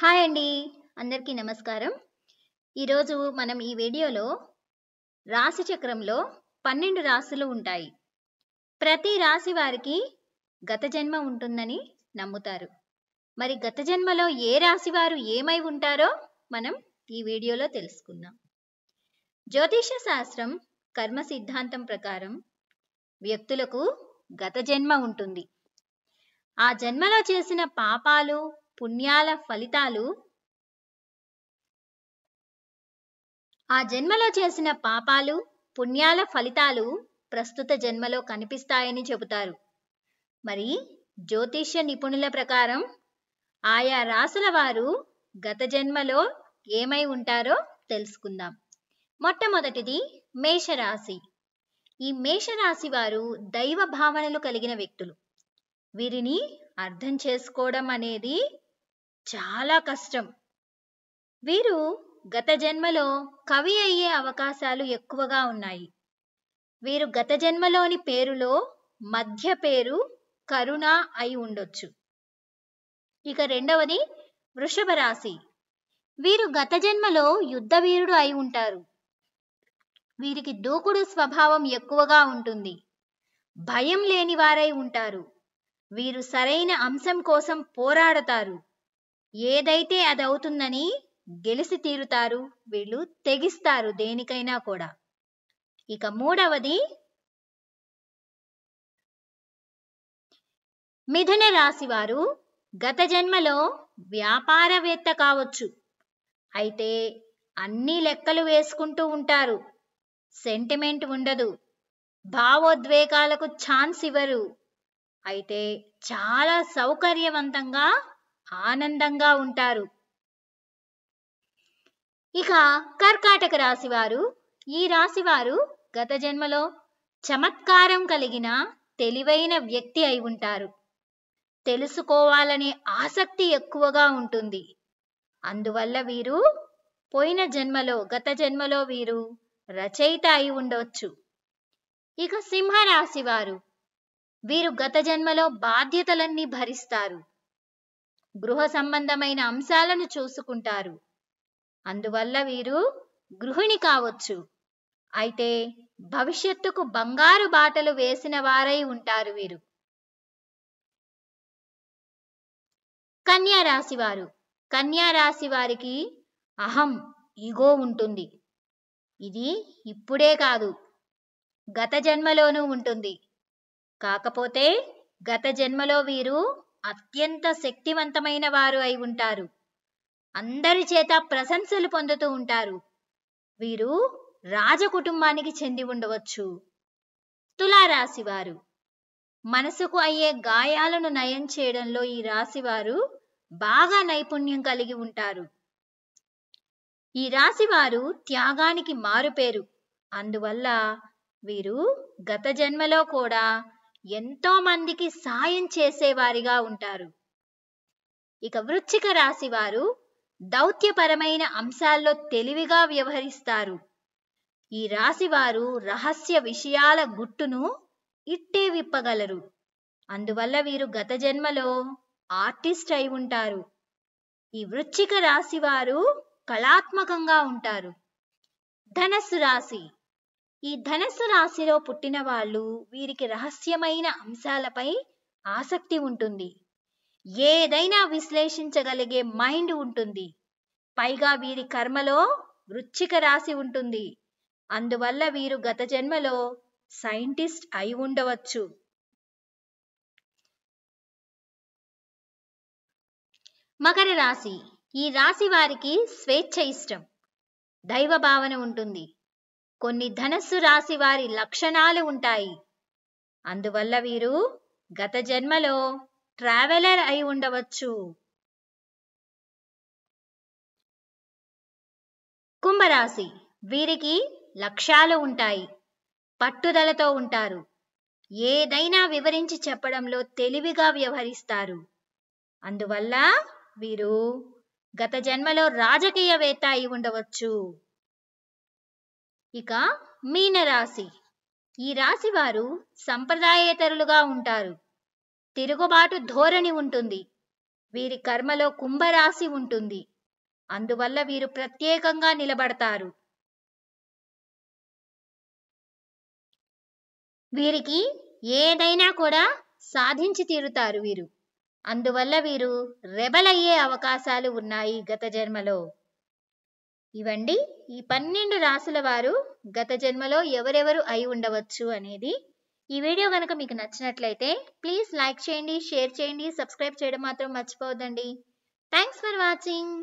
hi అండి అందరికీ నమస్కారం ఈరోజు మనం ఈ వీడియోలో రాశి చక్రంలో పన్నెండు రాశులు ఉంటాయి ప్రతి రాశి వారికి గత జన్మ ఉంటుందని నమ్ముతారు మరి గత జన్మలో ఏ రాశి వారు ఏమై ఉంటారో మనం ఈ వీడియోలో తెలుసుకుందాం జ్యోతిష శాస్త్రం కర్మ సిద్ధాంతం ప్రకారం వ్యక్తులకు గత జన్మ ఉంటుంది ఆ జన్మలో చేసిన పాపాలు పుణ్యాల ఫలితాలు ఆ జన్మలో చేసిన పాపాలు పుణ్యాల ఫలితాలు ప్రస్తుత జన్మలో కనిపిస్తాయని చెబుతారు మరి జ్యోతిష్య నిపుణుల ప్రకారం ఆయా రాసుల వారు గత జన్మలో ఏమై ఉంటారో తెలుసుకుందాం మొట్టమొదటిది మేషరాశి ఈ మేషరాశి వారు దైవ భావనలు కలిగిన వ్యక్తులు వీరిని అర్థం చేసుకోవడం అనేది చాలా కష్టం వీరు గత జన్మలో కవి అయ్యే అవకాశాలు ఎక్కువగా ఉన్నాయి వీరు గత జన్మలోని పేరులో మధ్య పేరు కరుణ అయి ఉండొచ్చు ఇక రెండవది వృషభ రాశి వీరు గత జన్మలో యుద్ధ వీరుడు అయి ఉంటారు వీరికి దూకుడు స్వభావం ఎక్కువగా ఉంటుంది భయం లేని వారై ఉంటారు వీరు సరైన అంశం కోసం పోరాడతారు ఏదైతే అది అవుతుందని గెలిసి తీరుతారు వీళ్ళు తెగిస్తారు దేనికైనా కూడా ఇక మూడవది మిథున రాశి వారు గత జన్మలో వ్యాపారవేత్త కావచ్చు అయితే అన్ని లెక్కలు వేసుకుంటూ ఉంటారు సెంటిమెంట్ ఉండదు భావోద్వేగాలకు ఛాన్స్ ఇవ్వరు అయితే చాలా సౌకర్యవంతంగా ఆనందంగా ఉంటారు ఇక కర్కాటక రాశివారు ఈ రాశివారు గత జన్మలో చమత్కారం కలిగిన తెలివైన వ్యక్తి అయి ఉంటారు తెలుసుకోవాలనే ఆసక్తి ఎక్కువగా ఉంటుంది అందువల్ల వీరు పోయిన జన్మలో గత జన్మలో వీరు రచయిత అయి ఉండవచ్చు ఇక సింహరాశి వారు వీరు గత జన్మలో బాధ్యతలన్నీ భరిస్తారు గృహ సంబంధమైన అంశాలను చూసుకుంటారు అందువల్ల వీరు గృహిణి కావచ్చు అయితే భవిష్యత్తుకు బంగారు బాటలు వేసిన వారై ఉంటారు వీరు కన్యా రాశి వారు కన్యా రాశి వారికి అహం ఈగో ఉంటుంది ఇది ఇప్పుడే కాదు గత జన్మలోనూ ఉంటుంది కాకపోతే గత జన్మలో వీరు అత్యంత శక్తివంతమైన వారు అయి ఉంటారు అందరి చేత ప్రశంసలు పొందుతూ ఉంటారు వీరు రాజ కుటుంబానికి చెంది ఉండవచ్చు తులారాశివారు మనసుకు అయ్యే గాయాలను నయం చేయడంలో ఈ రాశివారు బాగా నైపుణ్యం కలిగి ఉంటారు ఈ రాశివారు త్యాగానికి మారుపేరు అందువల్ల వీరు గత జన్మలో కూడా ఎంతో మందికి సాయం చేసేవారిగా ఉంటారు ఇక వృచ్చిక రాశి వారు దౌత్యపరమైన అంశాల్లో తెలివిగా వ్యవహరిస్తారు ఈ రాశివారు రహస్య విషయాల గుట్టును ఇట్టే విప్పగలరు అందువల్ల వీరు గత జన్మలో ఆర్టిస్ట్ అయి ఉంటారు ఈ వృచ్చిక రాశివారు కళాత్మకంగా ఉంటారు ధనస్సు రాశి ఈ ధనస్సు రాశిలో పుట్టిన వాళ్ళు వీరికి రహస్యమైన అంశాలపై ఆసక్తి ఉంటుంది ఏదైనా విశ్లేషించగలిగే మైండ్ ఉంటుంది పైగా వీరి కర్మలో వృచ్చిక రాశి ఉంటుంది అందువల్ల వీరు గత జన్మలో సైంటిస్ట్ అయి ఉండవచ్చు మకర రాశి ఈ రాశి వారికి స్వేచ్ఛ ఇష్టం దైవ భావన ఉంటుంది కొన్ని ధనస్సు రాశి వారి లక్షణాలు ఉంటాయి అందువల్ల వీరు గత జన్మలో ట్రావెలర్ అయి ఉండవచ్చు కుంభరాశి వీరికి లక్ష్యాలు ఉంటాయి పట్టుదలతో ఉంటారు ఏదైనా వివరించి చెప్పడంలో తెలివిగా వ్యవహరిస్తారు అందువల్ల వీరు గత జన్మలో రాజకీయవేత్త అయి ఉండవచ్చు ఇక మీనరాశి ఈ రాశి వారు సంప్రదాయేతరులుగా ఉంటారు తిరుగుబాటు ధోరణి ఉంటుంది వీరి కర్మలో కుంభరాశి ఉంటుంది అందువల్ల వీరు ప్రత్యేకంగా నిలబడతారు వీరికి ఏదైనా కూడా సాధించి తీరుతారు వీరు అందువల్ల వీరు రెబలయ్యే అవకాశాలు ఉన్నాయి గత జన్మలో ఇవండి ఈ పన్నెండు రాసుల వారు గత జన్మలో ఎవరెవరు అయి ఉండవచ్చు అనేది ఈ వీడియో కనుక మీకు నచ్చినట్లయితే ప్లీజ్ లైక్ చేయండి షేర్ చేయండి సబ్స్క్రైబ్ చేయడం మాత్రం మర్చిపోవద్దండి థ్యాంక్స్ ఫర్ వాచింగ్